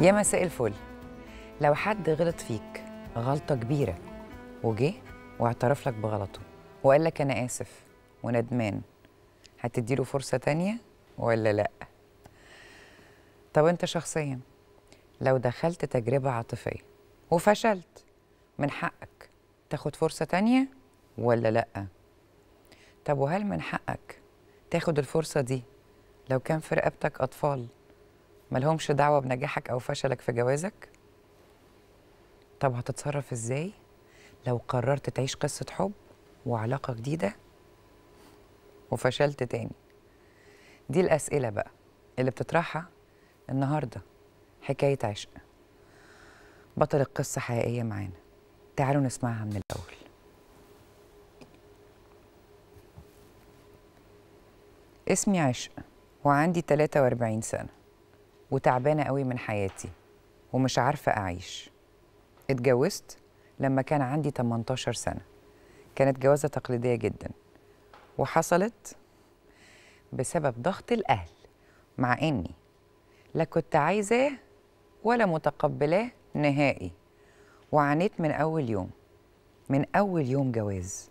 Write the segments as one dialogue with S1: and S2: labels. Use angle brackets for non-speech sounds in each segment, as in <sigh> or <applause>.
S1: يا مساء الفل لو حد غلط فيك غلطة كبيرة وجه واعترف لك بغلطه وقال لك أنا آسف وندمان هتديله فرصة تانية ولا لأ؟ طب أنت شخصيا لو دخلت تجربة عاطفية وفشلت من حقك تاخد فرصة تانية ولا لأ؟ طب وهل من حقك تاخد الفرصة دي لو كان في رقبتك أطفال ملهمش دعوة بنجاحك أو فشلك في جوازك طب هتتصرف إزاي لو قررت تعيش قصة حب وعلاقة جديدة وفشلت تاني دي الأسئلة بقى اللي بتطرحها النهاردة حكاية عشق بطل القصة حقيقية معانا تعالوا نسمعها من الأول اسمي عشق وعندي 43 سنة وتعبانه قوي من حياتي ومش عارفه اعيش اتجوزت لما كان عندي 18 سنه كانت جوازه تقليديه جدا وحصلت بسبب ضغط الاهل مع اني لا كنت عايزاه ولا متقبلاه نهائي وعانيت من اول يوم من اول يوم جواز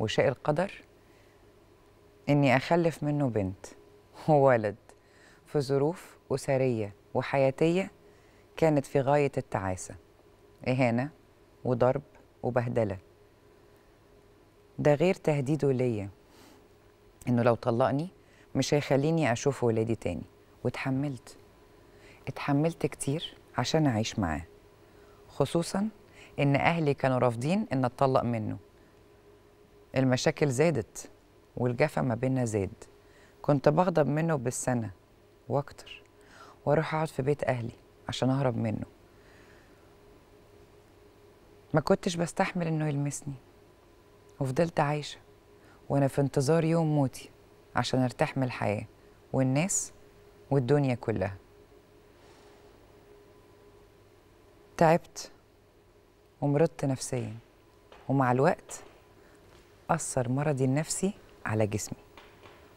S1: وشاء القدر اني اخلف منه بنت وولد في ظروف أسرية وحياتية كانت في غاية التعاسة إهانة وضرب وبهدلة ده غير تهديده ليا إنه لو طلقني مش هيخليني أشوف ولادي تاني واتحملت اتحملت كتير عشان أعيش معاه خصوصا إن أهلي كانوا رافضين إن أتطلق منه المشاكل زادت والجفا ما بينا زاد كنت بغضب منه بالسنة وأكتر واروح اقعد في بيت اهلي عشان اهرب منه ما كنتش بستحمل انه يلمسني وفضلت عايشه وانا في انتظار يوم موتي عشان ارتاح من الحياه والناس والدنيا كلها تعبت ومرضت نفسيا ومع الوقت أثر مرضي النفسي على جسمي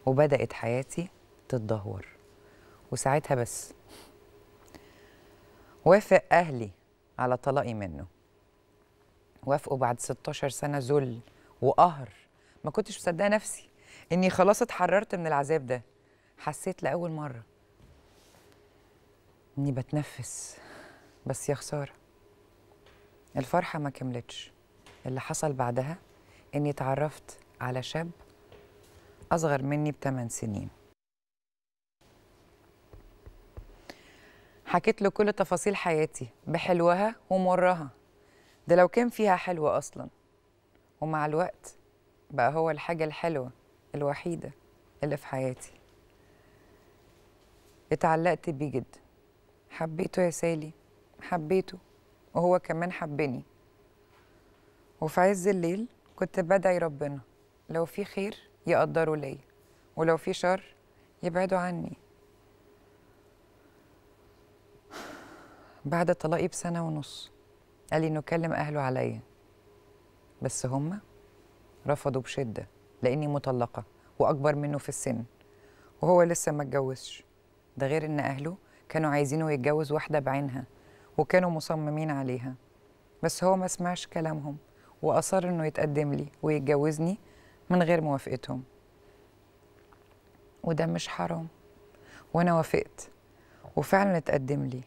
S1: وبدأت حياتي تتدهور وساعتها بس وافق أهلي على طلاقي منه وافقوا بعد 16 سنة ذل وقهر ما كنتش مصدقة نفسي إني خلاص اتحررت من العذاب ده حسيت لأول مرة إني بتنفس بس يا خسارة الفرحة ما كملتش اللي حصل بعدها إني اتعرفت على شاب أصغر مني بثمان سنين حكيت له كل تفاصيل حياتي بحلوها ومرها ده لو كان فيها حلوة أصلا ومع الوقت بقى هو الحاجة الحلوة الوحيدة اللي في حياتي اتعلقت بيه جدا حبيته يا سالي حبيته وهو كمان حبني وفي عز الليل كنت بدعي ربنا لو في خير يقدره ليا ولو في شر يبعدوا عني بعد طلاقي بسنة ونص قال لي إنه كلم أهله عليا بس هما رفضوا بشدة لأني مطلقة وأكبر منه في السن وهو لسه ما اتجوزش ده غير إن أهله كانوا عايزينه يتجوز واحدة بعينها وكانوا مصممين عليها بس هو ما سمعش كلامهم وأصر إنه يتقدم لي ويتجوزني من غير موافقتهم وده مش حرام وأنا وافقت وفعلا اتقدم لي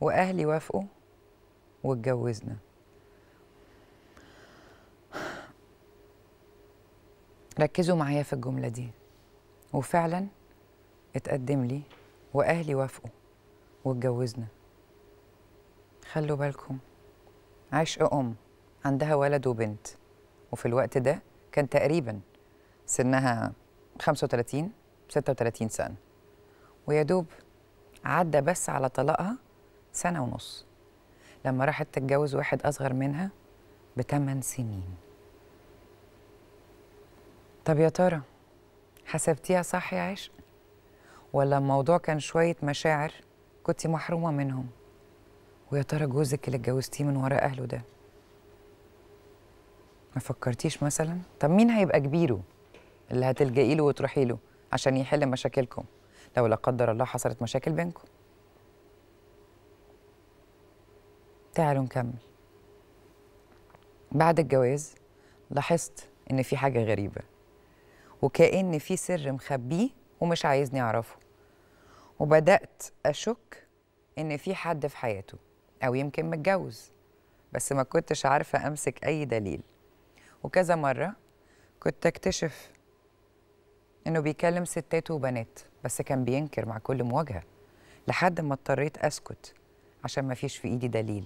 S1: واهلي وافقوا واتجوزنا ركزوا معايا في الجمله دي وفعلا اتقدم لي واهلي وافقوا واتجوزنا خلوا بالكم عشق ام عندها ولد وبنت وفي الوقت ده كان تقريبا سنها 35 36 سنه ويا دوب عدى بس على طلاقها سنة ونص لما راحت تتجوز واحد أصغر منها بثمان سنين طب يا ترى حسبتيها صح يا عشق ولا الموضوع كان شوية مشاعر كنت محرومة منهم ويا ترى جوزك اللي اتجوزتيه من ورا أهله ده ما فكرتيش مثلا طب مين هيبقى كبيره اللي هتلجئي له وتروحي له عشان يحل مشاكلكم لو لا قدر الله حصلت مشاكل بينكم تعالوا نكمل بعد الجواز لاحظت ان في حاجه غريبه وكأن في سر مخبيه ومش عايزني أعرفه وبدأت أشك إن في حد في حياته أو يمكن متجوز بس ما كنتش عارفة أمسك أي دليل وكذا مرة كنت أكتشف إنه بيكلم ستات وبنات بس كان بينكر مع كل مواجهة لحد ما اضطريت أسكت عشان ما فيش في إيدي دليل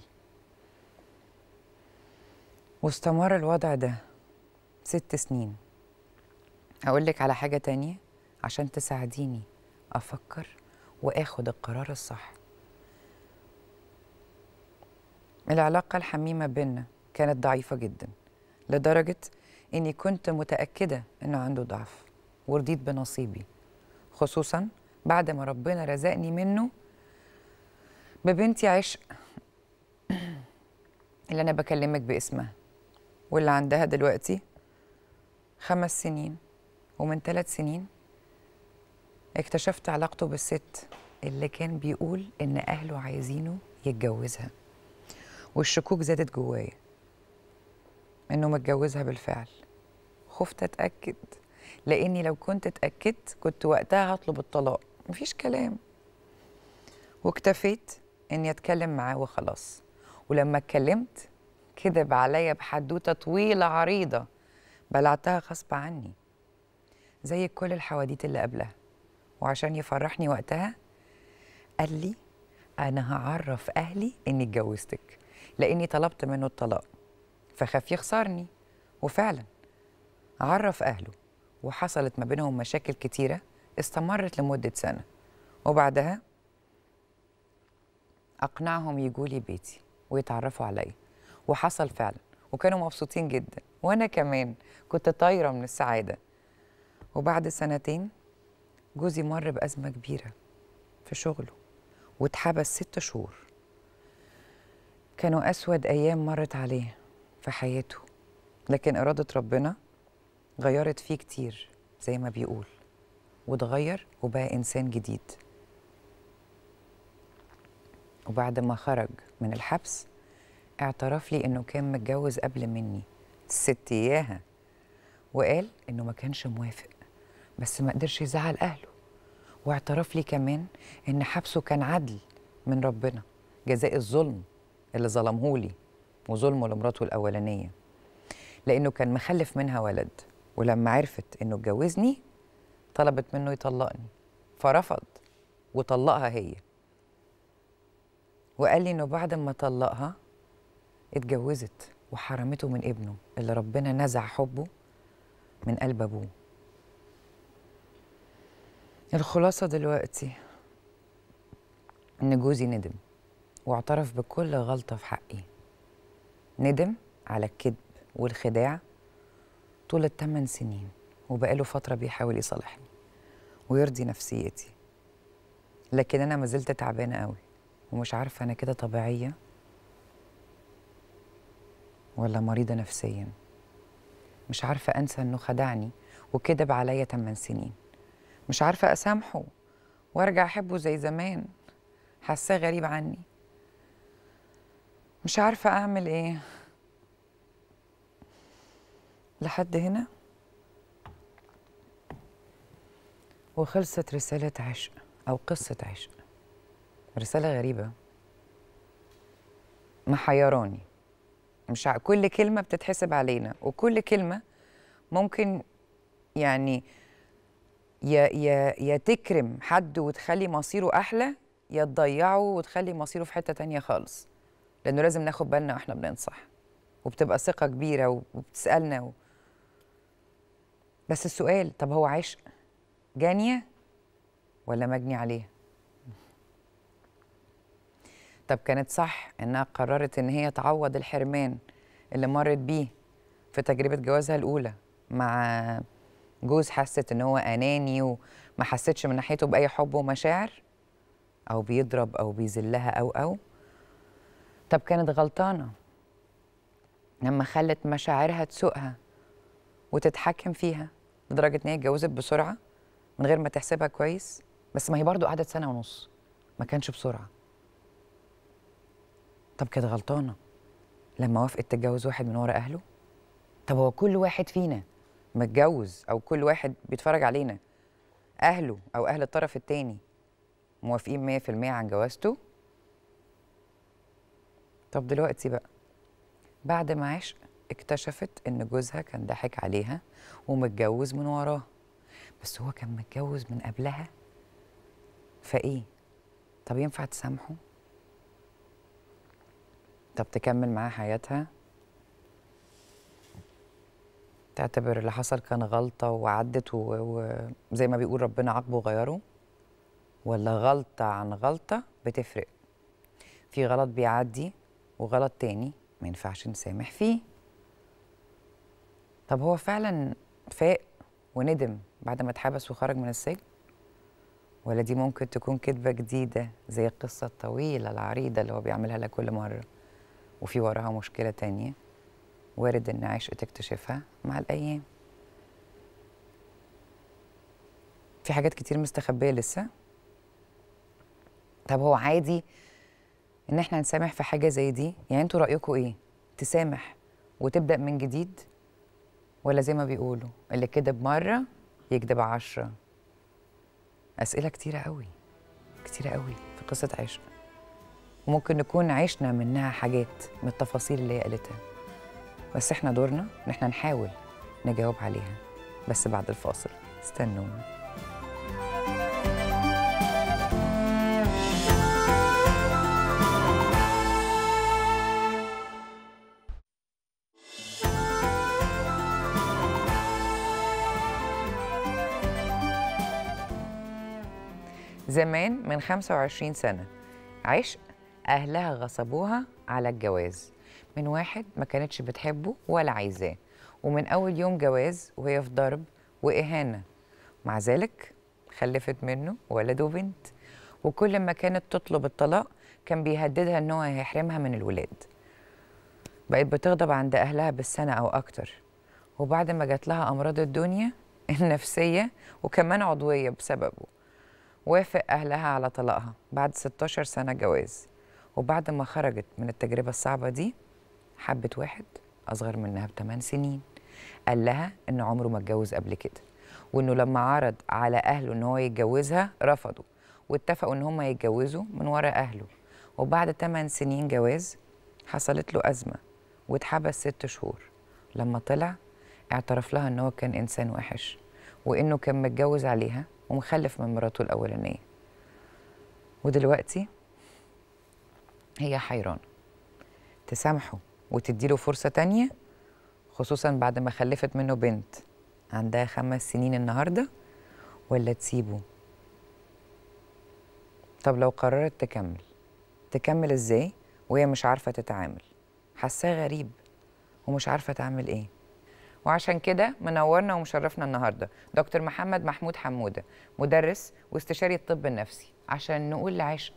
S1: واستمر الوضع ده ست سنين هقول لك على حاجة تانية عشان تساعديني أفكر وآخد القرار الصح العلاقة الحميمة بينا كانت ضعيفة جدا لدرجة إني كنت متأكدة إنه عنده ضعف ورضيت بنصيبي خصوصا بعد ما ربنا رزقني منه ببنتي عشق <clears throat> اللي أنا بكلمك باسمها واللي عندها دلوقتي خمس سنين ومن ثلاث سنين اكتشفت علاقته بالست اللي كان بيقول ان اهله عايزينه يتجوزها والشكوك زادت جوايا انه متجوزها بالفعل خفت اتاكد لاني لو كنت اتاكدت كنت وقتها هطلب الطلاق مفيش كلام واكتفيت اني اتكلم معاه وخلاص ولما اتكلمت كذب عليا بحدوته طويله عريضه بلعتها غصب عني زي كل الحواديت اللي قبلها وعشان يفرحني وقتها قال لي انا هعرف اهلي اني اتجوزتك لاني طلبت منه الطلاق فخاف يخسرني وفعلا عرف اهله وحصلت ما بينهم مشاكل كتيره استمرت لمده سنه وبعدها اقنعهم يجوا لي بيتي ويتعرفوا عليا وحصل فعلا وكانوا مبسوطين جدا وانا كمان كنت طايره من السعاده وبعد سنتين جوزي مر بازمه كبيره في شغله واتحبس ست شهور كانوا اسود ايام مرت عليه في حياته لكن اراده ربنا غيرت فيه كتير زي ما بيقول واتغير وبقى انسان جديد وبعد ما خرج من الحبس اعترف لي انه كان متجوز قبل مني الست اياها وقال انه ما كانش موافق بس ما قدرش يزعل اهله واعترف لي كمان ان حبسه كان عدل من ربنا جزاء الظلم اللي ظلمهولي وظلمه لمراته الاولانيه لانه كان مخلف منها ولد ولما عرفت انه اتجوزني طلبت منه يطلقني فرفض وطلقها هي وقال لي انه بعد ما طلقها اتجوزت وحرمته من ابنه اللي ربنا نزع حبه من قلب ابوه الخلاصة دلوقتي إن جوزي ندم واعترف بكل غلطة في حقي ندم على الكذب والخداع طول الثمان سنين وبقاله فترة بيحاول يصالحني ويرضي نفسيتي لكن أنا ما زلت تعبانة قوي ومش عارفة أنا كده طبيعية ولا مريضة نفسيا مش عارفة أنسى إنه خدعني وكذب عليا 8 سنين مش عارفة أسامحه وأرجع أحبه زي زمان حاساه غريب عني مش عارفة أعمل إيه لحد هنا وخلصت رسالة عشق أو قصة عشق رسالة غريبة محيراني مش ع... كل كلمه بتتحسب علينا وكل كلمه ممكن يعني يا يا يا تكرم حد وتخلي مصيره احلى يا تضيعه وتخلي مصيره في حته تانية خالص لانه لازم ناخد بالنا واحنا بننصح وبتبقى ثقه كبيره وبتسالنا و... بس السؤال طب هو عشق جانيه ولا مجني عليها طب كانت صح انها قررت ان هي تعوض الحرمان اللي مرت بيه في تجربه جوازها الاولى مع جوز حست ان هو اناني وما حستش من ناحيته باي حب ومشاعر او بيضرب او بيذلها او او طب كانت غلطانه لما خلت مشاعرها تسوقها وتتحكم فيها لدرجه ان هي اتجوزت بسرعه من غير ما تحسبها كويس بس ما هي برضو قعدت سنه ونص ما كانش بسرعه طب كانت غلطانه لما وافقت تتجوز واحد من ورا اهله طب هو كل واحد فينا متجوز او كل واحد بيتفرج علينا اهله او اهل الطرف التاني موافقين 100% عن جوازته طب دلوقتي بقى بعد ما عشق اكتشفت ان جوزها كان ضحك عليها ومتجوز من وراه بس هو كان متجوز من قبلها فايه طب ينفع تسامحه طب تكمل معاه حياتها تعتبر اللي حصل كان غلطة وعدت وزي ما بيقول ربنا عاقبه وغيره ولا غلطة عن غلطة بتفرق في غلط بيعدي وغلط تاني ما ينفعش نسامح فيه طب هو فعلا فاق وندم بعد ما اتحبس وخرج من السجن ولا دي ممكن تكون كذبة جديدة زي القصة الطويلة العريضة اللي هو بيعملها لها كل مرة وفي وراها مشكلة تانية وارد إن عشق تكتشفها مع الأيام في حاجات كتير مستخبية لسه طب هو عادي إن إحنا نسامح في حاجة زي دي يعني أنتوا رأيكم إيه؟ تسامح وتبدأ من جديد ولا زي ما بيقولوا اللي كدب مرة يكدب عشرة أسئلة كتيرة قوي كتيرة قوي في قصة عشق وممكن نكون عشنا منها حاجات من التفاصيل اللي هي قالتها بس احنا دورنا ان احنا نحاول نجاوب عليها بس بعد الفاصل استنونا زمان من 25 سنة عشق أهلها غصبوها على الجواز من واحد ما كانتش بتحبه ولا عايزاه ومن أول يوم جواز وهي في ضرب وإهانة مع ذلك خلفت منه ولد وبنت وكل ما كانت تطلب الطلاق كان بيهددها ان هو هيحرمها من الولاد بقت بتغضب عند اهلها بالسنه او اكتر وبعد ما جات لها امراض الدنيا <laughs> النفسيه وكمان عضويه بسببه وافق اهلها على طلاقها بعد 16 سنه جواز وبعد ما خرجت من التجربة الصعبة دي حبت واحد أصغر منها بثمان سنين قال لها إن عمره ما اتجوز قبل كده وإنه لما عرض على أهله إن هو يتجوزها رفضوا واتفقوا إن هما يتجوزوا من ورا أهله وبعد 8 سنين جواز حصلت له أزمة واتحبس ست شهور لما طلع اعترف لها إن هو كان إنسان وحش وإنه كان متجوز عليها ومخلف من مراته الأولانية ودلوقتي هي حيرانة تسامحه وتديله فرصة تانية خصوصا بعد ما خلفت منه بنت عندها خمس سنين النهاردة ولا تسيبه طب لو قررت تكمل تكمل ازاي وهي مش عارفة تتعامل حاساه غريب ومش عارفة تعمل ايه وعشان كده منورنا ومشرفنا النهارده دكتور محمد محمود حموده مدرس واستشاري الطب النفسي عشان نقول لعشق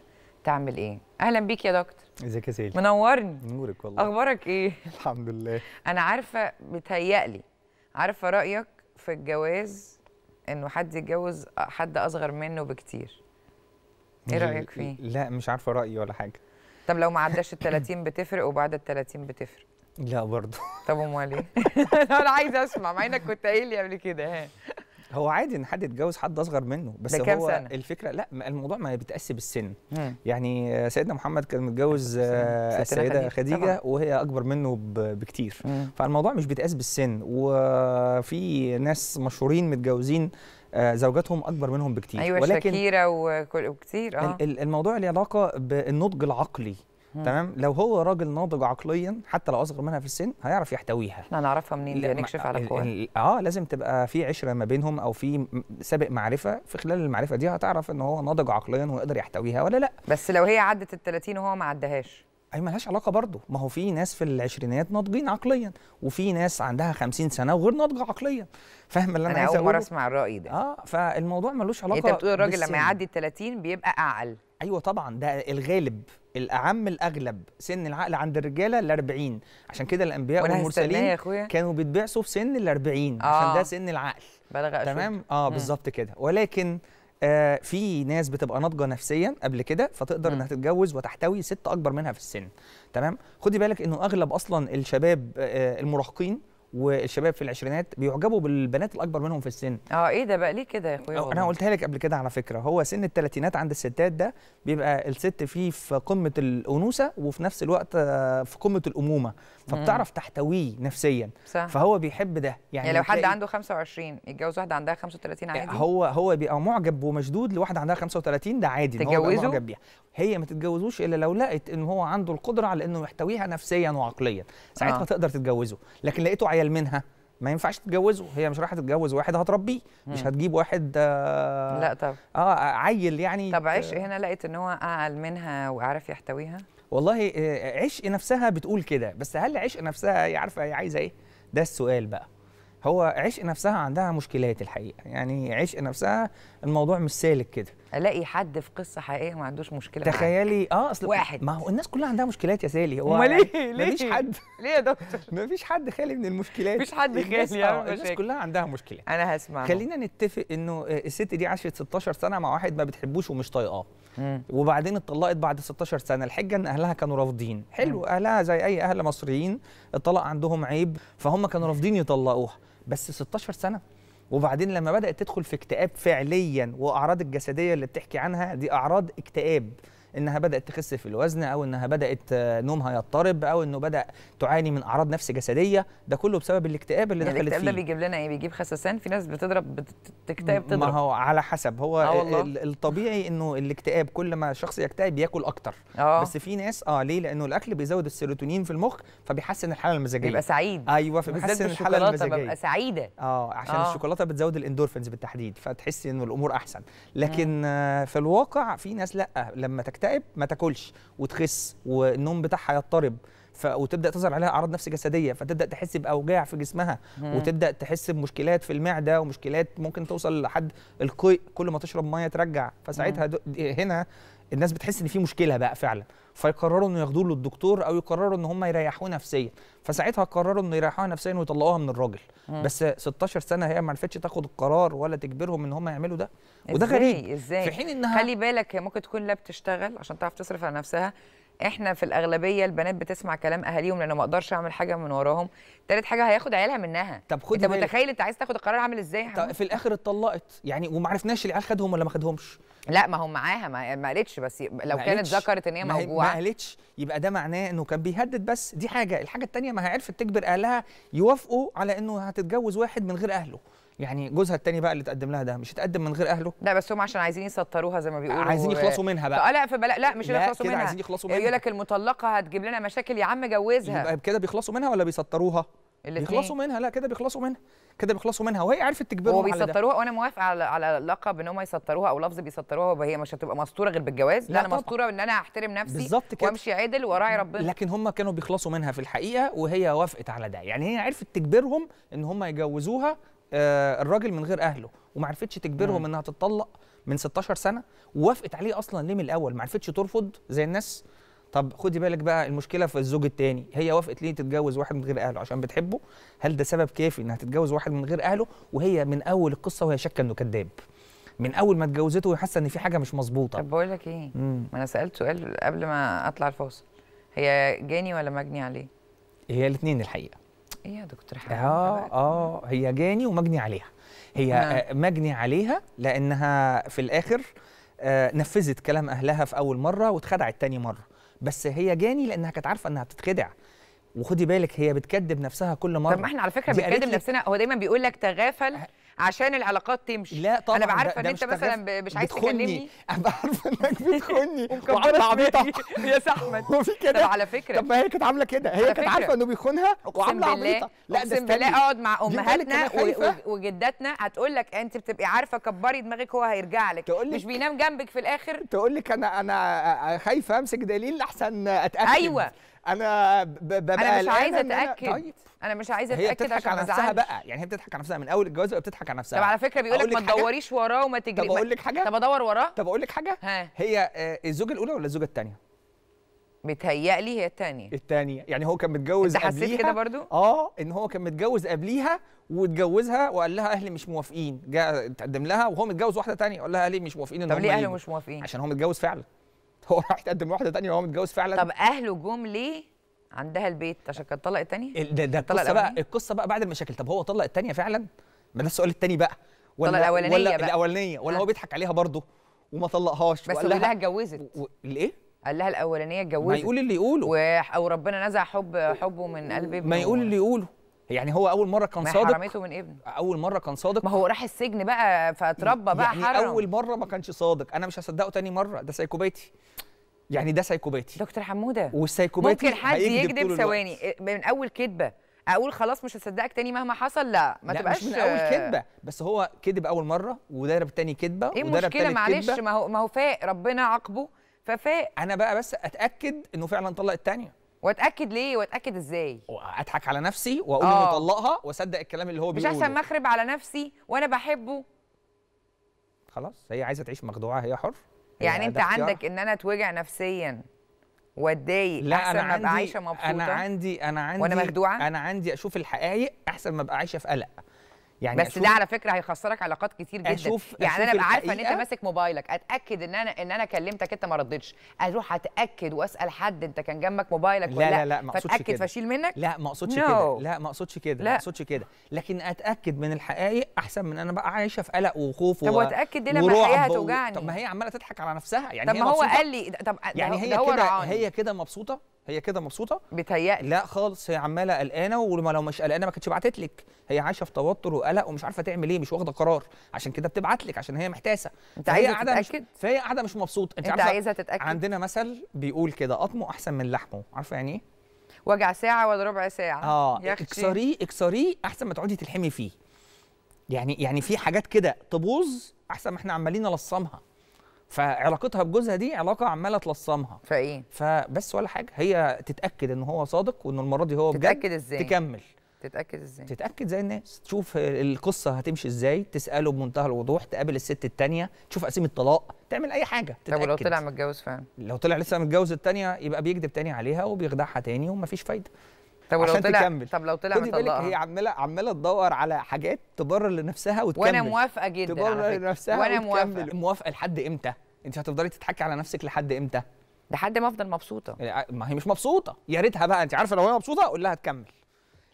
S1: تعمل ايه اهلا بيك يا دكتور ازيك يا سيدي منورني نورك والله اخبارك ايه <laughs> الحمد لله انا عارفه بتهيألي عارفه رايك في الجواز انه حد يتجوز حد اصغر منه بكتير ايه رايك فيه
S2: لا مش عارفه رايي ولا حاجه
S1: طب لو ما <laughs> عداش ال 30 بتفرق وبعد ال 30 بتفرق
S2: لا برضه طب امال ايه
S1: <laughs> انا عايزه اسمع مع انك كنت قايل لي قبل كده ها
S2: هو عادي ان حد يتجوز حد اصغر منه بس ده هو سنة؟ الفكره لا الموضوع ما بيتقاس بالسن مم. يعني سيدنا محمد كان متجوز آه، السيده خديجه طبعا. وهي اكبر منه بكتير مم. فالموضوع مش بيتقاس بالسن وفي ناس مشهورين متجوزين آه، زوجاتهم اكبر منهم بكتير ايوه ولكن شاكيره
S1: وكتير اه
S2: الموضوع له علاقه بالنضج العقلي تمام لو هو راجل ناضج عقليا حتى لو اصغر منها في السن هيعرف يحتويها احنا نعرفها منين دي نكشف على الكوره اه لازم تبقى في عشره ما بينهم او في سابق معرفه في خلال المعرفه دي هتعرف ان هو ناضج عقليا ويقدر يحتويها ولا لا بس لو هي عدت ال 30 وهو ما عدهاش اي ملهاش علاقه برضه ما هو في ناس في العشرينات ناضجين عقليا وفي ناس عندها 50 سنه وغير ناضجه عقليا فاهم اللي انا, عايز اقوله أنا اول مره اسمع الراي ده اه فالموضوع ملوش يعني علاقه انت بتقول الراجل لما يعدي ال 30 بيبقى اعقل ايوه طبعا ده الغالب الاعم الاغلب سن العقل عند الرجاله ال 40 عشان كده الانبياء والمرسلين كانوا بيتبعثوا في سن ال 40 آه. عشان ده آه. سن العقل بلغ تمام اه بالظبط كده ولكن آه، في ناس بتبقى ناضجه نفسيا قبل كده فتقدر انها تتجوز وتحتوي ست اكبر منها في السن تمام خدي بالك انه اغلب اصلا الشباب آه، المراهقين والشباب في العشرينات بيعجبوا بالبنات الاكبر منهم في السن اه ايه ده
S1: بقى ليه كده يا اخويا انا
S2: قلتها لك قبل كده على فكره هو سن الثلاثينات عند الستات ده بيبقى الست فيه في قمه الانوثه وفي نفس الوقت آه، في قمه الامومه فبتعرف تحتويه نفسيا صح. فهو بيحب ده يعني, يعني لو حد عنده
S1: 25 يتجوز واحده عندها 35
S2: عادي آه، هو هو بيبقى معجب ومشدود لواحده عندها 35 ده عادي تتجوزه هو معجب بيها هي ما تتجوزوش الا لو لقت ان هو عنده القدره على انه يحتويها نفسيا وعقليا ساعتها آه. تقدر تتجوزه لكن لقيته عيال يخجل منها ما ينفعش تتجوزه هي مش رايحه تتجوز واحد هتربيه مش هتجيب واحد آه لا طبعا اه عيل يعني طب عشق هنا لقيت ان هو اعقل منها وعارف يحتويها والله آه، عشق نفسها بتقول كده بس هل عشق نفسها هي عارفه هي عايزه ايه ده السؤال بقى هو عشق نفسها عندها مشكلات الحقيقه يعني عشق نفسها الموضوع مش سالك كده الاقي حد في قصه حقيقيه ما عندوش مشكله تخيلي اه اصل واحد ما هو الناس كلها عندها مشكلات يا سالي هو امال إيه؟ ليه ليه مفيش حد <laughs> ليه يا دكتور مفيش حد خالي من المشكلات مفيش حد خالي يا آه، الناس, الناس كلها عندها مشكلات انا هسمع خلينا نتفق انه الست دي عاشت 16 سنه مع واحد ما بتحبوش ومش طايقاه وبعدين اتطلقت بعد 16 سنه الحجه ان اهلها كانوا رافضين حلو اهلها زي اي اهل مصريين الطلاق عندهم عيب فهم كانوا رافضين يطلقوها بس 16 سنه وبعدين لما بدات تدخل في اكتئاب فعليا واعراض الجسديه اللي بتحكي عنها دي اعراض اكتئاب انها بدات تخس في الوزن او انها بدات آه، نومها يضطرب او انه بدا تعاني من اعراض نفس جسديه ده كله بسبب الاكتئاب اللي يعني دخلت فيه الاكتئاب ده بيجيب لنا ايه بيجيب خسسان في ناس بتضرب
S1: بتكتئب تضرب ما هو
S2: على حسب هو آه، الطبيعي انه الاكتئاب كل ما شخص يكتئب ياكل اكتر أوه. بس في ناس اه ليه لانه الاكل بيزود السيروتونين في المخ فبيحسن الحاله المزاجيه بيبقى سعيد ايوه فبيحسن الحاله المزاجيه ببقى سعيده اه عشان أوه. الشوكولاته بتزود الاندورفينز بالتحديد فتحسي انه الامور احسن لكن آه في الواقع في ناس لا لما تكتئب تكتئب ما تاكلش وتخس والنوم بتاعها يضطرب ف... وتبدا تظهر عليها اعراض نفس جسديه فتبدا تحس باوجاع في جسمها مم. وتبدا تحس بمشكلات في المعده ومشكلات ممكن توصل لحد القيء كل ما تشرب ميه ترجع فساعتها د... هنا الناس بتحس ان في مشكله بقى فعلا فيقرروا انه ياخدوه للدكتور او يقرروا ان هم يريحوه نفسيا فساعتها قرروا انه يريحوها نفسيا ويطلقوها من الراجل مم. بس 16 سنه هي ما عرفتش تاخد القرار ولا تجبرهم ان هم يعملوا ده وده إزاي غريب ازاي في حين انها خلي
S1: بالك هي ممكن تكون لا بتشتغل عشان تعرف تصرف على نفسها احنا في الاغلبيه البنات بتسمع كلام اهاليهم لان ما اقدرش اعمل حاجه من وراهم تالت حاجه هياخد عيالها منها طب خد انت متخيل انت عايز تاخد القرار عامل ازاي طب في الاخر اتطلقت
S2: يعني وما عرفناش العيال خدهم ولا ما خدهمش لا ما هم معاها ما قالتش بس لو كانت ذكرت ان هي موجوعه ما قالتش يبقى ده معناه انه كان بيهدد بس دي حاجه الحاجه الثانيه ما هي عرفت تجبر اهلها يوافقوا على انه هتتجوز واحد من غير اهله يعني جوزها الثاني بقى اللي تقدم لها ده مش تقدم من غير اهله لا بس هم عشان عايزين يسطروها زي ما بيقولوا عايزين يخلصوا منها بقى آه، لا بلا لا مش لا يخلصوا منها عايزين يخلصوا منها يقول لك
S1: المطلقه هتجيب لنا مشاكل يا عم جوزها يبقى
S2: كده بيخلصوا منها ولا بيسطروها بيخلصوا منها لا كده بيخلصوا منها كده بيخلصوا منها وهي عرفت تجبرهم على ده
S1: وانا موافقه على على اللقب ان هم يسطروها او لفظ بيسطروها وهي مش هتبقى مستوره غير بالجواز لا, لا انا مستوره ان انا احترم نفسي كده. وامشي عدل وراعي ربنا لكن
S2: هم كانوا بيخلصوا منها في الحقيقه وهي وافقت على ده يعني هي عرفت تجبرهم ان هم يجوزوها آه، الراجل من غير اهله وما عرفتش تجبرهم نعم. انها تتطلق من 16 سنه ووافقت عليه اصلا ليه من الاول ما عرفتش ترفض زي الناس طب خدي بالك بقى المشكله في الزوج الثاني هي وافقت ليه تتجوز واحد من غير اهله عشان بتحبه هل ده سبب كافي انها تتجوز واحد من غير اهله وهي من اول القصه وهي شاكه انه كذاب من اول ما اتجوزته وهي حاسه ان في حاجه مش مظبوطه طب بقول لك ايه ما انا سالت سؤال قبل ما اطلع الفاصل
S1: هي جاني ولا
S2: مجني عليه هي الاثنين الحقيقه ايه يا دكتور حبيبي اه اه هي جاني ومجني عليها هي آه. مجني عليها لانها في الاخر آه نفذت كلام اهلها في اول مره واتخدعت تاني مره بس هي جاني لانها كانت عارفه انها هتتخدع وخدي بالك هي بتكذب نفسها كل مره طب ما احنا على فكره بنكذب
S1: نفسنا هو دايما بيقول لك تغافل أه. عشان العلاقات تمشي
S2: لا طبعا انا بعرفه ان انت مثلا مش عايز تكلمني انا بعرفه انك بتخني <laughs> وعامل عبيطه <laughs> يا احمد هو <laughs> في كده طب على فكره طب ما هي كانت عامله كده هي كانت عارفه انه بيخونها وعامله عبيطه لا اقسم بالله اقعد مع امهاتنا
S1: وجداتنا هتقول لك انت بتبقي عارفه
S2: كبري دماغك هو هيرجع لك مش بينام جنبك في الاخر تقول لك انا انا خايفه امسك دليل احسن اتاكد ايوه انا ببقى انا مش عايزه اتاكد أنا... طيب.
S1: انا مش عايزه اتاكد هي بتضحك على نفسها بقى
S2: يعني هي بتضحك على نفسها من اول الجواز بقى بتضحك على نفسها طب على فكره بيقول لك ما تدوريش
S1: وراه وما تجري طب اقول لك حاجه طب ادور وراه طب اقول لك حاجه ها.
S2: هي آه، الزوجه الاولى ولا الزوجه الثانيه متهيألي هي الثانيه الثانيه يعني هو كان متجوز انت حسيت كده برضو اه ان هو كان متجوز قبليها واتجوزها وقال لها اهلي مش موافقين جاء تقدم لها وهو متجوز واحده ثانيه قال لها اهلي مش موافقين طب ليه اهله مش موافقين عشان هو متجوز فعلا <laughs> هو راح يتقدم لواحده ثانيه وهو متجوز فعلا طب اهله جم ليه عندها البيت عشان كانت طلقت ثانيه ده ده القصه بقى القصه بقى بعد المشاكل طب هو طلق الثانيه فعلا ما ده السؤال الثاني بقى ولا طلق الاولانيه ولا بقى. الاولانيه ولا هو بيضحك عليها برضه وما طلقهاش بس قال لها اتجوزت و... ليه
S1: قال لها الاولانيه اتجوزت ما يقول اللي يقوله و... او ربنا نزع حب حبه من قلب ما يقول اللي
S2: يقوله يعني هو اول مره كان صادق حرمته من ابنه اول مره كان صادق ما هو راح
S1: السجن بقى فاتربى بقى يعني حرم اول
S2: مره ما كانش صادق انا مش هصدقه تاني مره ده سايكوباتي يعني ده سايكوباتي دكتور حموده والسايكوباتي ممكن حد يكذب ثواني
S1: من اول كذبه اقول خلاص مش هصدقك تاني مهما حصل لا ما لا تبقاش مش من اول كذبه
S2: بس هو كذب اول مره وضرب تاني كذبه ايه وضرب المشكله معلش ما
S1: هو ما هو فاق ربنا عاقبه ففاق انا بقى بس اتاكد انه فعلا طلق الثانيه واتاكد ليه واتاكد ازاي
S2: اضحك على نفسي واقول انه آه. طلقها واصدق الكلام اللي هو بيقوله مش احسن
S1: مخرب على نفسي وانا بحبه
S2: خلاص هي عايزه تعيش مخدوعه هي حر هي يعني انت عندك
S1: ان انا اتوجع نفسيا
S2: واتضايق لا احسن ما ابقى عايشه مبسوطه انا عندي انا عندي وانا مخدوعه انا عندي اشوف الحقائق احسن ما ابقى عايشه في قلق يعني بس ده على فكره هيخسرك علاقات كتير جدا أشوف يعني أشوف انا ابقى عارفه ان انت ماسك
S1: موبايلك اتاكد ان انا ان انا كلمتك انت ما ردتش اروح اتاكد واسال حد انت كان جنبك موبايلك لا ولا لا لا ما اقصدش كده فاشيل منك لا ما اقصدش no. كده
S2: لا ما اقصدش كده لا ما اقصدش كده لكن اتاكد من الحقائق احسن من انا بقى عايشه في قلق وخوف طب واتاكد دي لما الحقيقه هتوجعني طب ما هي عماله تضحك على نفسها يعني طب ما هو قال لي طب يعني هي كده هي كده مبسوطه هي كده مبسوطه بتهيألي لا خالص هي عماله قلقانه ولو مش قلقانه ما كانتش بعتت لك هي عايشه في توتر وقلق ومش عارفه تعمل ايه مش واخده قرار عشان كده بتبعت لك عشان هي محتاسه انت عايزه تتاكد مش فهي قاعده مش مبسوطه انت, انت عايزه تتاكد عندنا مثل بيقول كده قطمه احسن من لحمه عارفه يعني ايه
S1: وجع ساعه ولا ربع ساعه اه اكسريه
S2: اكسريه احسن ما تقعدي تلحمي فيه يعني يعني في حاجات كده تبوظ احسن ما احنا عمالين نلصمها فعلاقتها بجوزها دي علاقه عماله تلصمها فايه فبس ولا حاجه هي تتاكد ان هو صادق وان المره دي هو تتاكد ازاي تكمل تتاكد ازاي تتاكد زي الناس تشوف القصه هتمشي ازاي تساله بمنتهى الوضوح تقابل الست التانية تشوف قسيم الطلاق تعمل اي حاجه تتاكد طب ولو طلع
S1: متجوز فعلا
S2: لو طلع لسه متجوز التانية يبقى بيكذب تاني عليها وبيخدعها تاني ومفيش فايده طب ولو طلع تكمل. طب
S1: لو طلع خدي بالك هي عماله
S2: عماله تدور على حاجات تبرر لنفسها وتكمل وانا موافقه جدا تبرر لنفسها وانا موافقه موافقه لحد امتى؟ انت هتفضلي تضحكي على نفسك لحد امتى؟ لحد ما افضل مبسوطه ما هي مش مبسوطه يا ريتها بقى انت عارفه لو هي مبسوطه اقول لها تكمل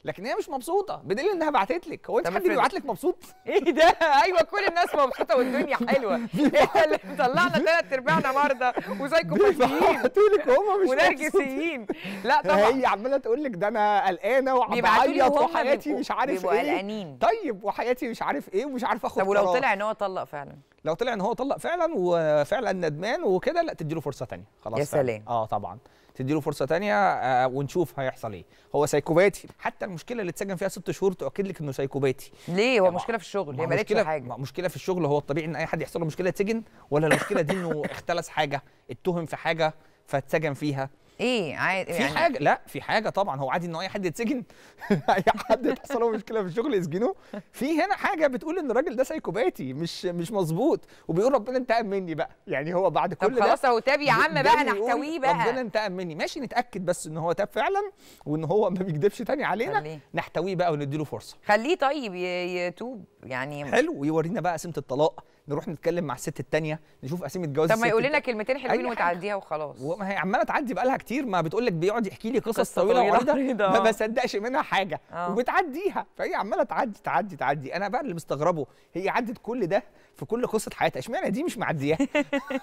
S2: لكن هي مش مبسوطه بدليل انها بعتت لك هو انت حد بيبعت لك مبسوط <laughs> ايه ده ايوه كل الناس مبسوطه والدنيا حلوه <laughs> <laughs> ايه اللي طلعنا ثلاث ارباعنا مرضى وسايكوباتيين لك هم مش ونرجسيين لا طبعا هي عماله تقول لك ده انا قلقانه وبعيط وحياتي مش عارف ايه قلقانين طيب وحياتي مش عارف ايه ومش عارف اخد طب ولو طلع ان هو طلق فعلا لو طلع ان هو طلق فعلا وفعلا ندمان وكده لا تديله فرصه ثانيه خلاص يا سلام اه طبعا تديله فرصه ثانيه آه ونشوف هيحصل ايه هو سايكوباتي حتى المشكله اللي اتسجن فيها ست شهور تؤكد لك انه سايكوباتي ليه هو يعني مشكله في الشغل هي مشكله حاجه مشكله في الشغل هو الطبيعي ان اي حد يحصل له مشكله يتسجن ولا المشكله دي انه اختلس حاجه اتهم في حاجه فاتسجن فيها ايه عادي في يعني... حاجه لا في حاجه طبعا هو عادي ان اي حد يتسجن <laughs> اي حد تحصل له مشكله في الشغل يسجنوه في هنا حاجه بتقول ان الراجل ده سايكوباتي مش مش مظبوط وبيقول ربنا انتقم مني بقى يعني هو بعد كل ده خلاص هو تاب يا عم بقى نحتويه بقى ربنا انتقم مني ماشي نتاكد بس ان هو تاب فعلا وان هو ما بيكذبش تاني علينا نحتويه بقى ونديله فرصه
S1: خليه طيب يتوب
S2: يعني حلو ويورينا بقى سمه الطلاق نروح نتكلم مع الست الثانيه نشوف اسامي الجواز طب ما يقول لنا كلمتين حلوين وتعديها وخلاص وما هي عماله تعدي بقالها كتير ما بتقول لك بيقعد يحكي لي قصص طويله وعريضه ما بصدقش منها حاجه آه. وبتعديها فهي عماله تعدي تعدي تعدي انا بقى اللي مستغربه هي عدت كل ده في كل قصه حياتها اشمعنى دي مش معديه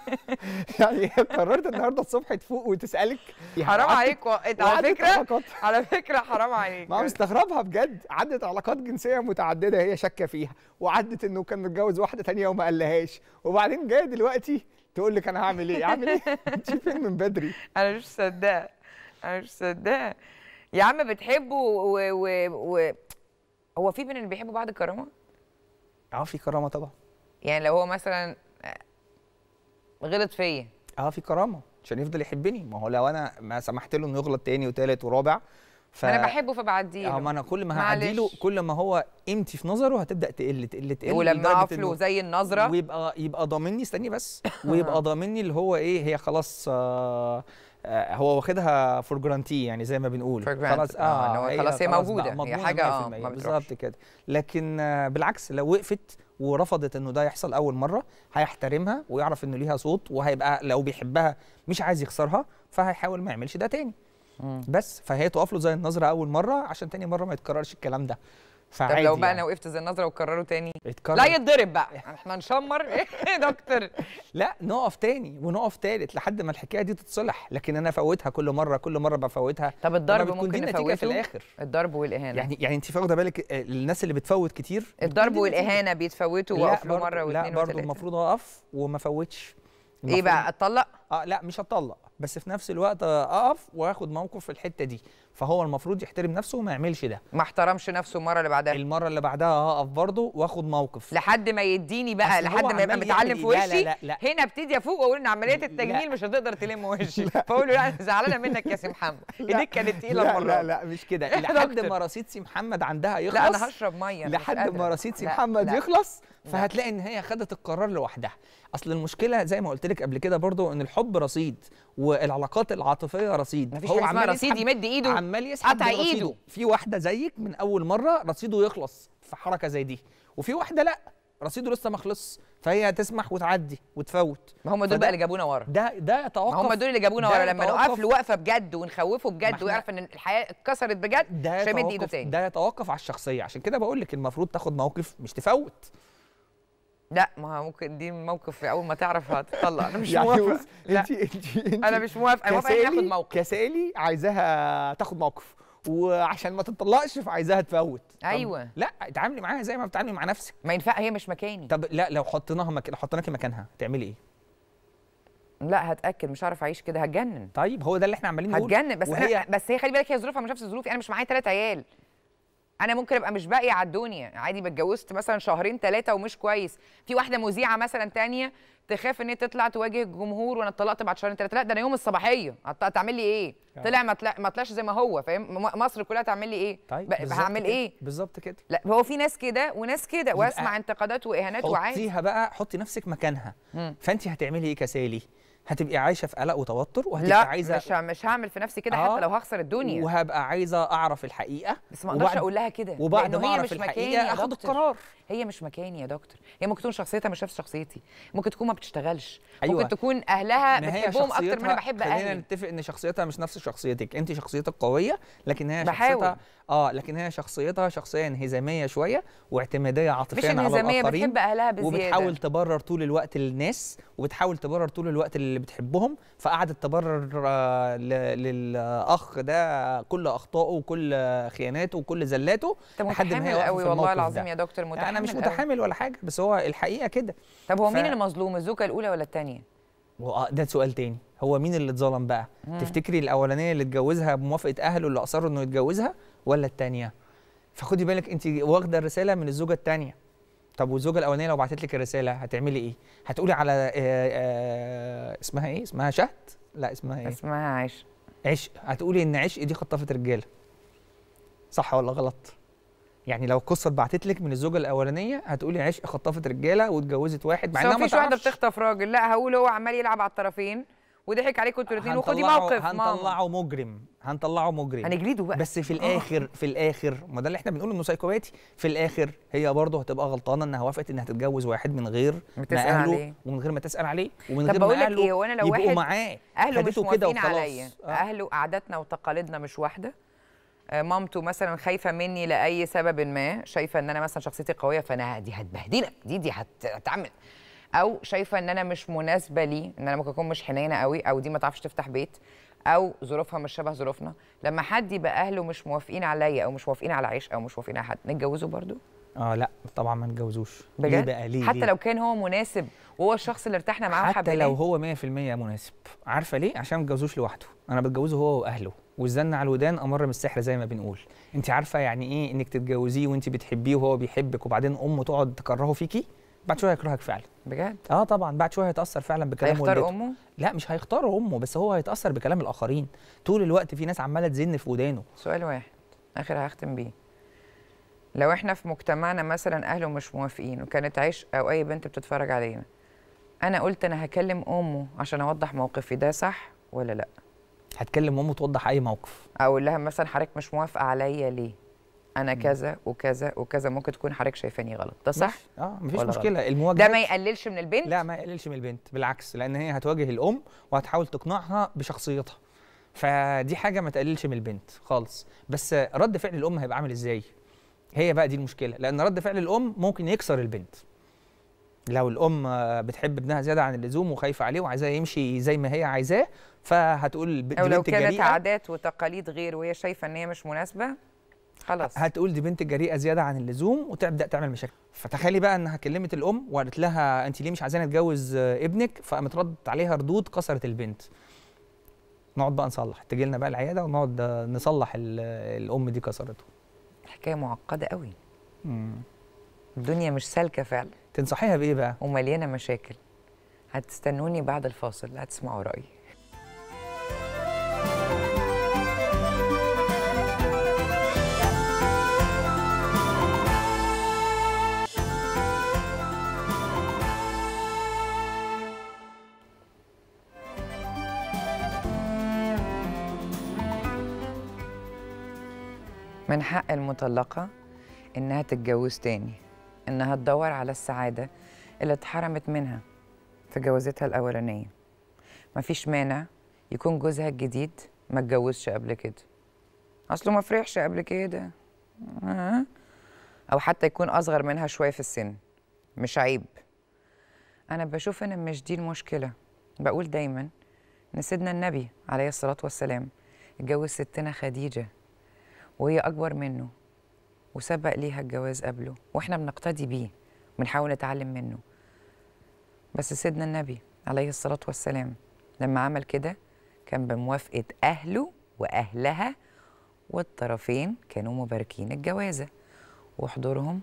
S2: <laughs> يعني قررت النهارده الصبح تفوق وتسالك يعني حرام عليك و... على فكره علاقات. على فكره حرام عليك ما مستغربها بجد عدت علاقات جنسيه متعدده هي شاكه فيها وعدت انه كان متجوز واحده تانية وما قالهاش وبعدين جايه دلوقتي تقول لك انا هعمل ايه اعمل ايه انت <laughs> فين من بدري انا مش مصدقه انا مش مصدقه يا عم بتحبه و... و...
S1: و... هو في بين اللي بيحبوا بعض الكرامه
S2: اه في كرامه طبعا
S1: يعني لو هو مثلا آه، غلط فيا
S2: اه في كرامه عشان يفضل يحبني ما هو لو انا ما سمحت له انه يغلط تاني وتالت ورابع ف... انا بحبه
S1: فبعديه اه ما
S2: انا كل ما هعديله كل ما هو قيمتي في نظره هتبدا تقل تقل تقل ولما اعرف له زي النظره ويبقى يبقى ضامني استني بس <laughs> ويبقى ضامني اللي هو ايه هي خلاص آه آه، هو واخدها فور جرانتي يعني زي ما بنقول خلاص اه, آه هي خلاص هي موجوده هي حاجه اه بالظبط كده لكن آه، بالعكس لو وقفت ورفضت انه ده يحصل اول مره هيحترمها ويعرف انه ليها صوت وهيبقى لو بيحبها مش عايز يخسرها فهيحاول ما يعملش ده تاني بس فهي تقف له زي النظره اول مره عشان تاني مره ما يتكررش الكلام ده فعادي طب لو بقى يعني. انا يعني.
S1: وقفت زي النظره وكرروا تاني اتكرر. لا يتضرب بقى إيه. احنا
S2: نشمر <laughs> ايه يا دكتور لا نقف تاني ونقف تالت لحد ما الحكايه دي تتصلح لكن انا فوتها كل مره كل مره بفوتها طب الضرب ممكن نتيجة في الاخر الضرب والاهانه يعني يعني انت واخده بالك الناس آه، اللي بتفوت كتير الضرب والاهانه
S1: بيتفوتوا واقف مره واثنين وثلاثه لا برضه المفروض
S2: اقف وما فوتش ايه بقى اتطلق اه لا مش هتطلق بس في نفس الوقت اقف واخد موقف في الحته دي فهو المفروض يحترم نفسه وما يعملش ده ما احترمش نفسه المره اللي بعدها المره اللي بعدها هقف برضه واخد موقف لحد ما يديني بقى
S1: لحد ما يبقى متعلم في إيه؟ وشي لا لا لا. هنا ابتدي افوق واقول ان عمليه التجميل لا. مش هتقدر تلم وشي <laughs>
S2: فاقول له لا <laughs> زعلانه منك يا سي محمد ايديك كانت تقيله المره لا لا مش كده <laughs> لحد ما رصيد سي محمد عندها يخلص لا انا هشرب ميه لحد ما رصيد سي محمد يخلص فهتلاقي ان هي خدت القرار لوحدها اصل المشكله زي ما قلت لك قبل كده برضه ان الحب الحب رصيد والعلاقات العاطفيه رصيد مفيش هو عمال رصيد يمد ايده عمال يسحب ايده في واحده زيك من اول مره رصيده يخلص في حركه زي دي وفي واحده لا رصيده لسه ما خلصش فهي تسمح وتعدي وتفوت ما هم دول بقى اللي جابونا ورا ده ده يتوقف ما هم دول اللي جابونا ورا لما نوقف له وقفه بجد ونخوفه بجد ويعرف
S1: ان الحياه اتكسرت بجد مش هيمد ايده تاني
S2: ده يتوقف على الشخصيه عشان كده بقول لك المفروض تاخد موقف مش تفوت لا ما ممكن دي موقف اول ما تعرف هتطلق انا مش <laughs> يعني موافقه انت انت انا مش موافقه موافقه ياخد موقف كسالي عايزاها تاخد موقف وعشان ما تطلقش فعايزاها تفوت ايوه لا اتعاملي معاها زي ما بتتعاملي مع نفسك ما ينفع هي مش مكاني طب لا لو حطيناها مك... لو حطيناكي مكانها تعملي ايه
S1: لا هتاكد مش هعرف اعيش كده هتجنن
S2: طيب هو ده اللي احنا عمالين نقوله هتجنن بس وهي... أنا
S1: بس هي خلي بالك هي ظروفها مش نفس ظروفي يعني انا مش معايا ثلاث عيال انا ممكن ابقى مش باقيه على الدنيا عادي ما اتجوزت مثلا شهرين ثلاثه ومش كويس في واحده مذيعه مثلا تانية تخاف ان هي تطلع تواجه الجمهور وانا اتطلقت بعد شهرين ثلاثه لا ده انا يوم الصباحيه هتعمل لي ايه آه. طلع ما ما طلعش زي ما هو فاهم مصر كلها تعمل لي ايه طيب هعمل ايه بالظبط كده لا هو في ناس كده وناس كده واسمع انتقادات واهانات وعادي حطيها بقى
S2: حطي نفسك مكانها فانت هتعملي ايه كسالي هتبقي عايشه في قلق وتوتر وهتبقى لا عايزه مش مش هعمل في نفسي كده آه حتى لو هخسر الدنيا وهبقى عايزه اعرف الحقيقه بس ما اقدرش اقول لها كده وبعد ما اعرف الحقيقه اخد
S1: القرار هي مش مكاني يا دكتور هي ممكن تكون شخصيتها مش نفس شخصيتي ممكن تكون ما بتشتغلش أيوة. ممكن تكون اهلها بتحبهم اكتر من انا بحب اهلي خلينا
S2: نتفق ان شخصيتها مش نفس شخصيتك انت شخصيتك قويه لكن هي بحاول. شخصيتها اه لكن هي شخصيتها شخصيه انهزاميه شويه واعتماديه عاطفيا على الاخرين بتحب اهلها بزياده وبتحاول تبرر طول الوقت للناس وبتحاول تبرر طول الوقت اللي بتحبهم فقعدت تبرر آه، للاخ ده كل اخطائه وكل خياناته وكل زلاته لحد ما هي قوي والله العظيم يا دكتور متحمل يعني انا مش متحمل ولا حاجه بس هو الحقيقه كده طب هو ف... مين المظلوم الزوجه الاولى ولا الثانيه آه، ده سؤال تاني هو مين اللي اتظلم بقى مم. تفتكري الاولانيه اللي اتجوزها بموافقه اهله اللي اصروا انه يتجوزها ولا الثانيه فخدي بالك انت واخده الرساله من الزوجه الثانيه طب والزوجه الاولانيه لو بعتت لك الرساله هتعملي ايه هتقولي على آآ آه، آآ آه، اسمها ايه اسمها شهد لا اسمها ايه اسمها عشق عشق هتقولي ان عشق دي خطفت رجاله صح ولا غلط يعني لو قصه اتبعتت لك من الزوجه الاولانيه هتقولي عشق خطفت رجاله واتجوزت واحد مع انها ما فيش واحده
S1: بتخطف راجل لا هقول هو عمال يلعب على الطرفين وضحك عليكم انتوا الاثنين وخدي موقف هنطلعه
S2: مجرم هنطلعه مجرم هنجلده بقى بس في <laughs> آه. الاخر في الاخر ما ده اللي احنا بنقوله انه سايكوباتي في الاخر هي برضه هتبقى غلطانه انها وافقت انها تتجوز واحد من غير ما اهله عليه. ومن غير ما تسال عليه ومن غير ما اهله ايه وانا لو واحد معاه اهله مش موافقين عليا آه.
S1: اهله عاداتنا وتقاليدنا مش واحده آه، مامته مثلا خايفه مني لاي سبب ما شايفه ان انا مثلا شخصيتي قويه فانا دي هتبهدلك دي دي هتعمل او شايفه ان انا مش مناسبه ليه ان انا ممكن اكون مش حنينه قوي او دي ما تعرفش تفتح بيت او ظروفها مش شبه ظروفنا لما حد يبقى اهله مش موافقين عليا او مش موافقين على عيش
S2: او مش موافقين على حد نتجوزه برضو اه لا طبعا ما نتجوزوش ليه بقى ليه حتى ليه؟ لو
S1: كان هو مناسب وهو الشخص اللي ارتحنا معاه حتى لو
S2: هو 100% مناسب عارفه ليه عشان ما تجوزوش لوحده انا بتجوزه هو واهله والزن على الودان امر من السحر زي ما بنقول انت عارفه يعني ايه انك تتجوزيه وانت بتحبيه وهو بيحبك وبعدين امه تقعد تكرهه فيكي بعد شويه هيكرهك فعلا بجد اه طبعا بعد شويه هيتاثر فعلا بكلام هيختار امه لا مش هيختار امه بس هو هيتاثر بكلام الاخرين طول الوقت في ناس عماله تزن في ودانه سؤال واحد اخر هختم بيه
S1: لو احنا في مجتمعنا مثلا اهله مش موافقين وكانت عيش او اي بنت بتتفرج علينا انا قلت انا هكلم امه عشان اوضح موقفي ده صح ولا لا هتكلم امه توضح اي موقف اقول لها مثلا حضرتك مش موافقه عليا ليه انا كذا وكذا وكذا ممكن تكون حضرتك شايفاني غلط ده صح اه مفيش مشكله غلط. المواجهه ده ما يقللش
S2: من البنت لا ما يقللش من البنت بالعكس لان هي هتواجه الام وهتحاول تقنعها بشخصيتها فدي حاجه ما تقللش من البنت خالص بس رد فعل الام هيبقى عامل ازاي هي بقى دي المشكله لان رد فعل الام ممكن يكسر البنت لو الام بتحب ابنها زياده عن اللزوم وخايفه عليه وعايزاه يمشي زي ما هي عايزاه فهتقول البنت او لو كانت عادات
S1: وتقاليد غير وهي شايفه ان هي مش مناسبه
S2: خلاص هتقول دي بنت جريئه زياده عن اللزوم وتبدا تعمل مشاكل فتخيلي بقى انها كلمت الام وقالت لها انت ليه مش عايزاني اتجوز ابنك فقامت ردت عليها ردود كسرت البنت نقعد بقى نصلح تجي لنا بقى العياده ونقعد نصلح الام دي كسرته حكايه معقده قوي مم. الدنيا مش سالكه فعلا تنصحيها بايه بقى ومليانه
S1: مشاكل هتستنوني بعد الفاصل هتسمعوا رايي من حق المطلقة إنها تتجوز تاني إنها تدور على السعادة اللي اتحرمت منها في جوازتها الأولانية مفيش مانع يكون جوزها الجديد ما اتجوزش قبل كده أصله ما فرحش قبل كده آه. أو حتى يكون أصغر منها شوية في السن مش عيب أنا بشوف إن مش دي المشكلة بقول دايما إن سيدنا النبي عليه الصلاة والسلام اتجوز ستنا خديجة وهي أكبر منه وسبق ليها الجواز قبله وإحنا بنقتدي بيه بنحاول نتعلم منه بس سيدنا النبي عليه الصلاة والسلام لما عمل كده كان بموافقة أهله وأهلها والطرفين كانوا مباركين الجوازة وحضورهم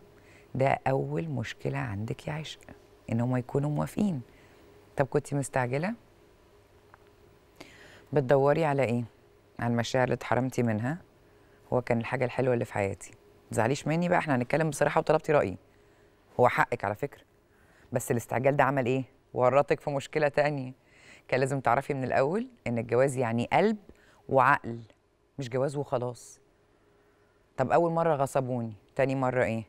S1: ده أول مشكلة عندك يا عشق إن هم يكونوا موافقين طب كنت مستعجلة؟ بتدوري على إيه؟ على المشاعر اللي اتحرمتي منها هو كان الحاجه الحلوه اللي في حياتي ما تزعليش مني بقى احنا هنتكلم بصراحه وطلبتي رايي هو حقك على فكره بس الاستعجال ده عمل ايه ورطك في مشكله تانية كان لازم تعرفي من الاول ان الجواز يعني قلب وعقل مش جواز وخلاص طب اول مره غصبوني تاني مره ايه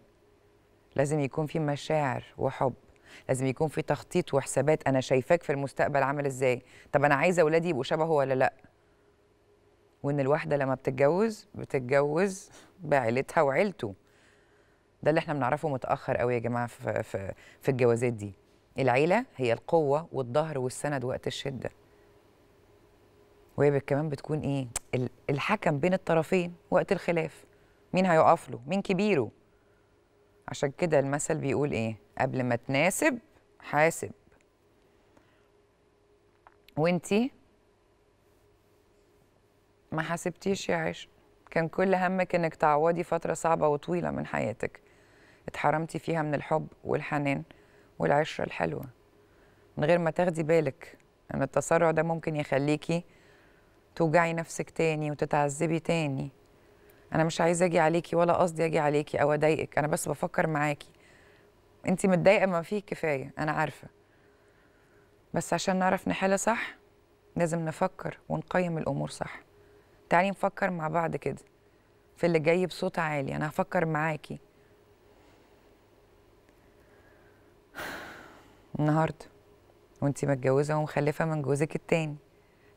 S1: لازم يكون في مشاعر وحب لازم يكون في تخطيط وحسابات انا شايفاك في المستقبل عامل ازاي طب انا عايزه اولادي يبقوا شبهه ولا لا وان الواحده لما بتتجوز بتتجوز بعيلتها وعيلته ده اللي احنا بنعرفه متاخر قوي يا جماعه في في, في الجوازات دي العيله هي القوه والظهر والسند وقت الشده وهي كمان بتكون ايه الحكم بين الطرفين وقت الخلاف مين هيقف له مين كبيره عشان كده المثل بيقول ايه قبل ما تناسب حاسب وانتي ما حسبتيش يا عيش كان كل همك انك تعوضي فتره صعبه وطويله من حياتك اتحرمتي فيها من الحب والحنان والعشره الحلوه من غير ما تاخدي بالك ان التسرع ده ممكن يخليكي توجعي نفسك تاني وتتعذبي تاني انا مش عايزه اجي عليكي ولا قصدي اجي عليكي او اضايقك انا بس بفكر معاكي انت متضايقه ما فيه كفايه انا عارفه بس عشان نعرف نحل صح لازم نفكر ونقيم الامور صح تعالي نفكر مع بعض كده في اللي جاي بصوت عالي انا هفكر معاكي النهارده وانتي متجوزه ومخلفه من جوزك التاني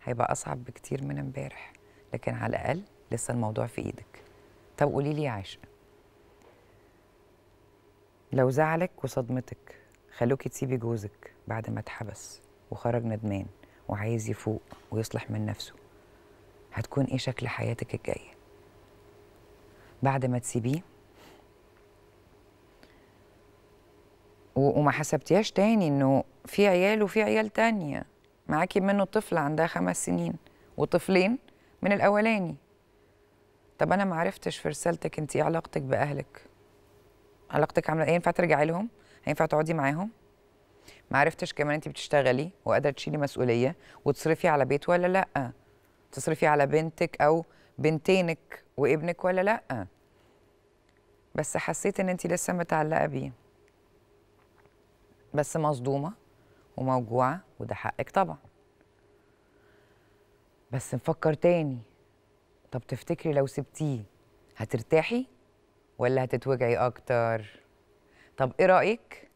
S1: هيبقى اصعب بكتير من امبارح لكن على الاقل لسه الموضوع في ايدك طب قولي لي يا عاشق لو زعلك وصدمتك خلوكي تسيبي جوزك بعد ما اتحبس وخرج ندمان وعايز يفوق ويصلح من نفسه هتكون ايه شكل حياتك الجايه بعد ما تسيبيه وما حسبتيهاش تاني انه في عيال وفي عيال تانية معاكي منه طفله عندها خمس سنين وطفلين من الاولاني طب انا ما عرفتش في رسالتك انت ايه علاقتك باهلك علاقتك عامله ايه ينفع ترجعي لهم هينفع تقعدي معاهم ما عرفتش كمان انت بتشتغلي وقادره تشيلي مسؤوليه وتصرفي على بيت ولا لا تصرفي على بنتك او بنتينك وابنك ولا لا بس حسيت ان انت لسه متعلقه بيه بس مصدومه وموجوعه وده حقك طبعا بس نفكر تاني طب تفتكري لو سبتيه هترتاحي ولا هتتوجعي اكتر طب ايه رايك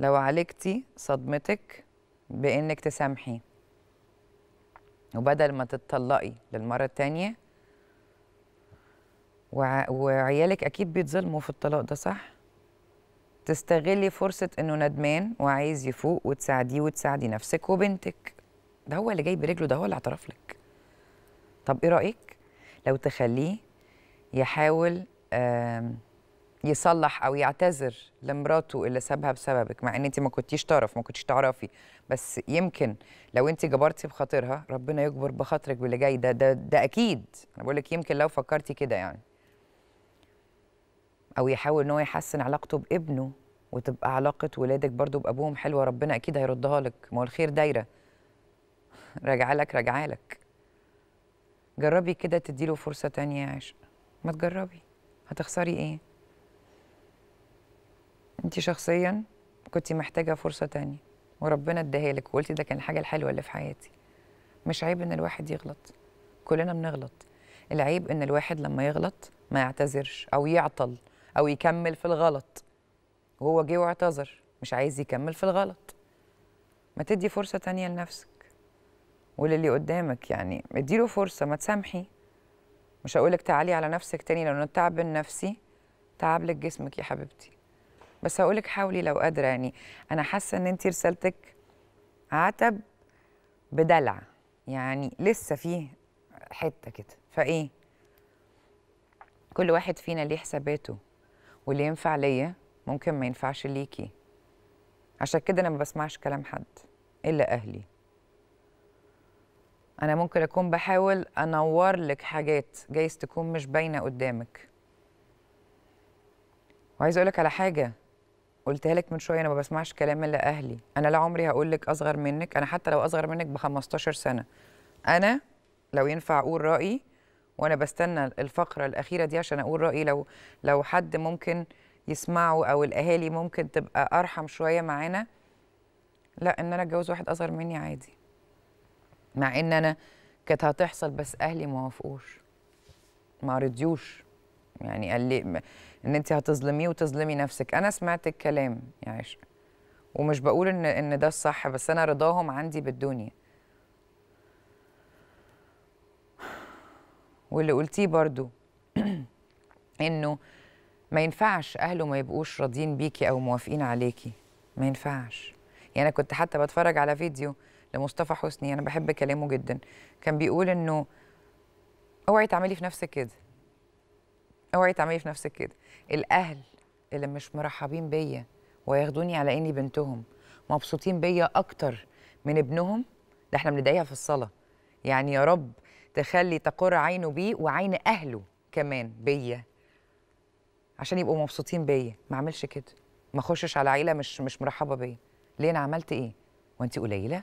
S1: لو عالجتي صدمتك بانك تسامحي وبدل ما تتطلقي للمرة التانية وع وعيالك أكيد بيتظلموا في الطلاق ده صح؟ تستغلي فرصة إنه ندمان وعايز يفوق وتساعديه وتساعدي نفسك وبنتك ده هو اللي جاي برجله ده هو اللي اعترف لك طب إيه رأيك لو تخليه يحاول يصلح او يعتذر لمراته اللي سابها بسببك مع ان انت ما كنتيش تعرف ما كنتيش تعرفي بس يمكن لو انت جبرتي بخاطرها ربنا يجبر بخاطرك باللي جاي ده ده ده اكيد انا بقول لك يمكن لو فكرتي كده يعني او يحاول ان هو يحسن علاقته بابنه وتبقى علاقه ولادك برضو بابوهم حلوه ربنا اكيد هيردها لك ما هو الخير دايره راجعه لك راجعه لك جربي كده تديله فرصه تانية يا عشق ما تجربي هتخسري ايه انت شخصيا كنتي محتاجه فرصه تانية وربنا اداها لك وقلتي ده كان الحاجه الحلوه اللي في حياتي مش عيب ان الواحد يغلط كلنا بنغلط العيب ان الواحد لما يغلط ما يعتذرش او يعطل او يكمل في الغلط وهو جه واعتذر مش عايز يكمل في الغلط ما تدي فرصه تانية لنفسك وللي قدامك يعني اديله فرصه ما تسامحي مش هقولك تعالي على نفسك تاني لان التعب النفسي تعب لك جسمك يا حبيبتي بس هقولك حاولي لو قادره يعني انا حاسه ان انت رسالتك عتب بدلع يعني لسه فيه حته كده فايه كل واحد فينا ليه حساباته واللي ينفع ليا ممكن ما ينفعش ليكي عشان كده انا ما بسمعش كلام حد الا اهلي انا ممكن اكون بحاول انور لك حاجات جايز تكون مش باينه قدامك وعايز اقولك على حاجه قلتها لك من شويه انا ما بسمعش كلام الا اهلي انا لا عمري هقول لك اصغر منك انا حتى لو اصغر منك ب 15 سنه انا لو ينفع اقول رايي وانا بستنى الفقره الاخيره دي عشان اقول رايي لو لو حد ممكن يسمعه او الاهالي ممكن تبقى ارحم شويه معانا لا ان انا اتجوز واحد اصغر مني عادي مع ان انا كانت هتحصل بس اهلي ما وافقوش ما رضيوش يعني قال لي ان انت هتظلميه وتظلمي نفسك انا سمعت الكلام يا عائشة ومش بقول ان ان ده الصح بس انا رضاهم عندي بالدنيا واللي قلتيه برضو <clears throat> انه ما ينفعش اهله ما يبقوش راضيين بيكي او موافقين عليكي ما ينفعش يعني انا كنت حتى بتفرج على فيديو لمصطفى حسني انا بحب كلامه جدا كان بيقول انه اوعي تعملي في نفسك كده اوعي تعملي في نفسك كده الاهل اللي مش مرحبين بيا وياخدوني على اني بنتهم مبسوطين بيا اكتر من ابنهم ده احنا بندعيها في الصلاه يعني يا رب تخلي تقر عينه بيه وعين اهله كمان بيا عشان يبقوا مبسوطين بيا ما اعملش كده ما اخشش على عيله مش مش مرحبه بيا ليه انا عملت ايه وانت قليله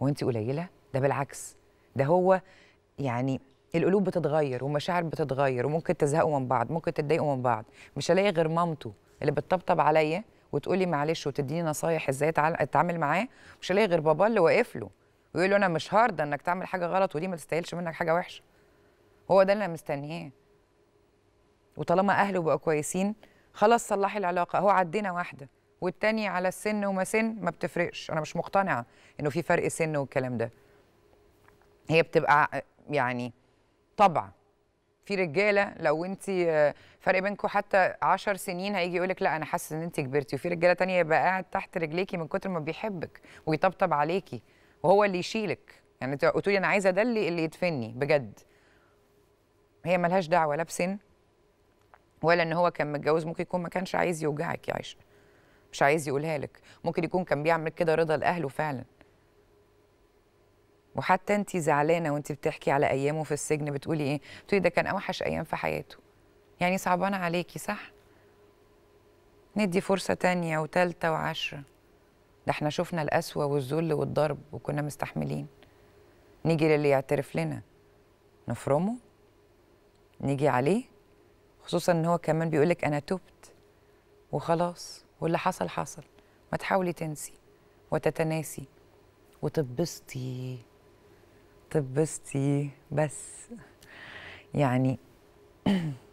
S1: وانت قليله ده بالعكس ده هو يعني القلوب بتتغير والمشاعر بتتغير وممكن تزهقوا من بعض ممكن تتضايقوا من بعض مش هلاقي غير مامته اللي بتطبطب عليا وتقولي معلش وتديني نصايح ازاي اتعامل معاه مش هلاقي غير بابا اللي واقف له ويقول له انا مش هارضى انك تعمل حاجه غلط ودي ما تستاهلش منك حاجه وحشه هو ده اللي انا مستنيه وطالما اهله بقوا كويسين خلاص صلحي العلاقه هو عدينا واحده والتانية على السن وما سن ما بتفرقش انا مش مقتنعه انه في فرق سن والكلام ده هي بتبقى يعني طبعا في رجاله لو انت آه، فرق بينكم حتى 10 سنين هيجي يقول لك لا انا حاسس ان انت كبرتي وفي رجاله تانية يبقى قاعد تحت رجليكي من كتر ما بيحبك ويطبطب عليكي وهو اللي يشيلك يعني انت انا عايزه ده اللي اللي يدفني بجد هي ملهاش دعوه لا بسن ولا ان هو كان متجوز ممكن يكون ما كانش عايز يوجعك يا عائشه مش عايز يقولها لك ممكن يكون كان بيعمل كده رضا لاهله فعلا وحتى انت زعلانه وانت بتحكي على ايامه في السجن بتقولي ايه بتقولي ده كان اوحش ايام في حياته يعني صعبانه عليكي صح ندي فرصه تانية وثالثه وعشرة ده احنا شفنا القسوه والذل والضرب وكنا مستحملين نيجي للي يعترف لنا نفرمه نيجي عليه خصوصا ان هو كمان بيقولك انا تبت وخلاص واللي حصل حصل ما تحاولي تنسي وتتناسي وتتبسطي تبستي بس يعني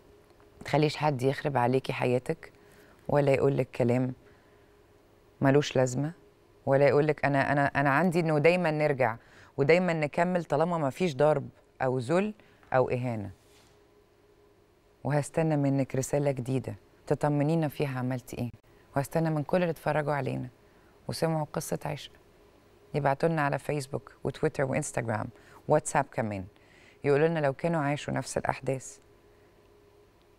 S1: <clears throat> تخليش حد يخرب عليكي حياتك ولا يقول لك كلام ملوش لازمه ولا يقول لك انا انا انا عندي انه دايما نرجع ودايما نكمل طالما ما فيش ضرب او ذل او اهانه وهستنى منك رساله جديده تطمنينا فيها عملتي ايه وهستنى من كل اللي اتفرجوا علينا وسمعوا قصه عشق يبعتوا لنا على فيسبوك وتويتر وانستجرام واتساب كمان يقولوا لنا لو كانوا عاشوا نفس الأحداث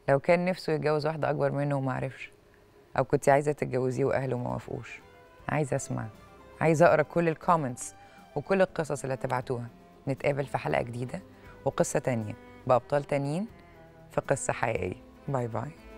S1: لو كان نفسه يتجوز واحدة أكبر منه وما عرفش أو كنت عايزة تتجوزيه وأهله ما وافقوش عايزة أسمع عايزة أقرأ كل الكومنتس وكل القصص اللي هتبعتوها نتقابل في حلقة جديدة وقصة تانية بأبطال تانيين في قصة حقيقية باي باي